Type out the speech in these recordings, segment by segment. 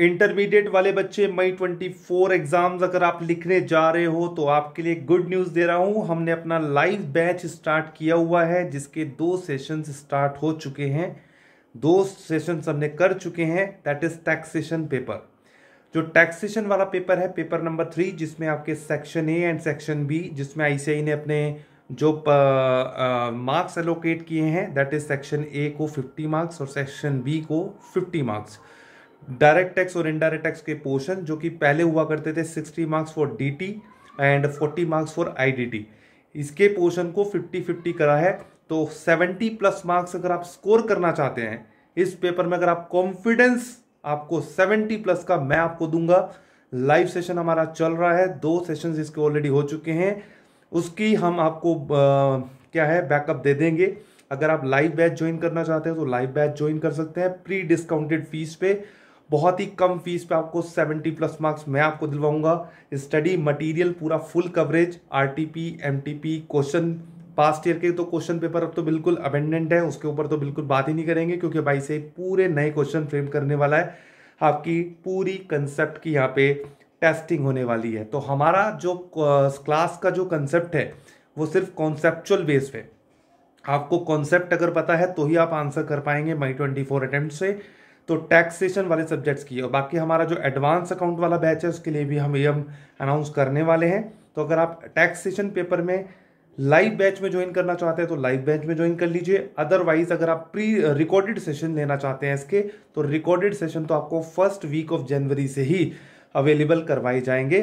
intermediate वाले बच्चे मई 24 exams अगर आप लिखने जा रहे हो तो आपके लिए गुड न्यूज़ दे रहा हूँ हमने अपना लाइव बैच स्टार्ट किया हुआ है जिसके दो सेशंस स्टार्ट हो चुके हैं दो सेशंस हमने कर चुके हैं दैट इज़ टैक्सेशन पेपर जो टैक्सेशन वाला पेपर है पेपर नंबर थ्री जिसमें आपके section A and section B जिसमें आईसीआई ने अपने जो मार्क्स एलोकेट किए हैं दैट इज सेक्शन ए को 50 मार्क्स और सेक्शन बी को 50 मार्क्स डायरेक्ट टैक्स और इनडायरेक्ट टैक्स के पोर्शन जो कि पहले हुआ करते थे sixty marks for D and forty marks for I इसके पोर्शन को फिफ्टी फिफ्टी करा है तो सेवेंटी प्लस मार्क्स अगर आप स्कोर करना चाहते हैं इस पेपर में अगर आप कॉन्फिडेंस आपको सेवेंटी प्लस का मैं आपको दूंगा लाइव सेशन हमारा चल रहा है दो सेशन इसके ऑलरेडी हो चुके हैं उसकी हम आपको आ, क्या है बैकअप दे देंगे अगर आप लाइव बैच ज्वाइन करना चाहते हैं तो लाइव बैच ज्वाइन कर सकते हैं प्री डिस्काउंटेड फीस पे बहुत ही कम फीस पे आपको 70 प्लस मार्क्स मैं आपको दिलवाऊंगा स्टडी मटेरियल पूरा full coverage RTP MTP question past year के तो क्वेश्चन पेपर अब तो बिल्कुल अबेंडेंट है उसके ऊपर तो बिल्कुल बात ही नहीं करेंगे क्योंकि भाई से पूरे नए क्वेश्चन फ्रेम करने वाला है आपकी पूरी कंसेप्ट की यहाँ पे टेस्टिंग होने वाली है तो हमारा जो क्लास का जो कंसेप्ट है वो सिर्फ कॉन्सेप्चुअल बेस पे आपको कॉन्सेप्ट अगर पता है तो ही आप आंसर कर पाएंगे माई ट्वेंटी फोर से तो टैक्सेशन वाले सब्जेक्ट्स की और बाकी हमारा जो एडवांस अकाउंट वाला बैच है उसके लिए भी हम ये हम अनाउंस करने वाले हैं तो अगर आप टैक्सेशन पेपर में लाइव बैच में ज्वाइन करना चाहते हैं तो लाइव बैच में ज्वाइन कर लीजिए अदरवाइज अगर आप प्री रिकॉर्डेड सेशन लेना चाहते हैं इसके तो रिकॉर्डेड सेशन तो आपको फर्स्ट वीक ऑफ जनवरी से ही अवेलेबल करवाए जाएंगे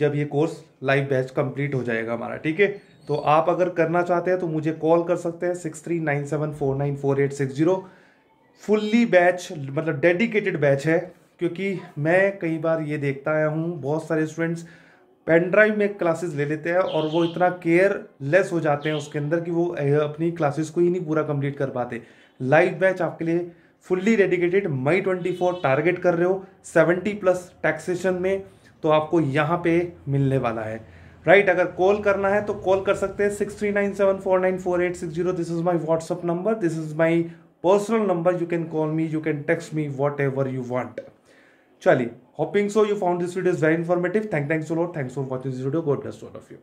जब ये कोर्स लाइव बैच कंप्लीट हो जाएगा हमारा ठीक है तो आप अगर करना चाहते हैं तो मुझे कॉल कर सकते हैं six three nine seven four nine four eight six zero fully batch मतलब डेडिकेटेड बैच है क्योंकि मैं कई बार ये देखता आया हूँ बहुत सारे स्टूडेंट्स पेन ड्राइव में क्लासेस ले लेते हैं और वो इतना केयर लेस हो जाते हैं उसके अंदर कि वो अपनी क्लासेस को ही नहीं पूरा कंप्लीट कर पाते लाइव बैच आपके लिए fully dedicated May twenty four target कर रहे हो सेवेंटी प्लस टैक्सेशन में तो आपको यहाँ पे मिलने वाला है राइट right, अगर कॉल करना है तो कॉल कर सकते हैं six three nine seven four nine four eight six zero this is my WhatsApp number this is my personal numbers, you can call me you can text me whatever you want chali hoping so you found this video is very informative thank thanks a lot thanks for watching this video god bless all of you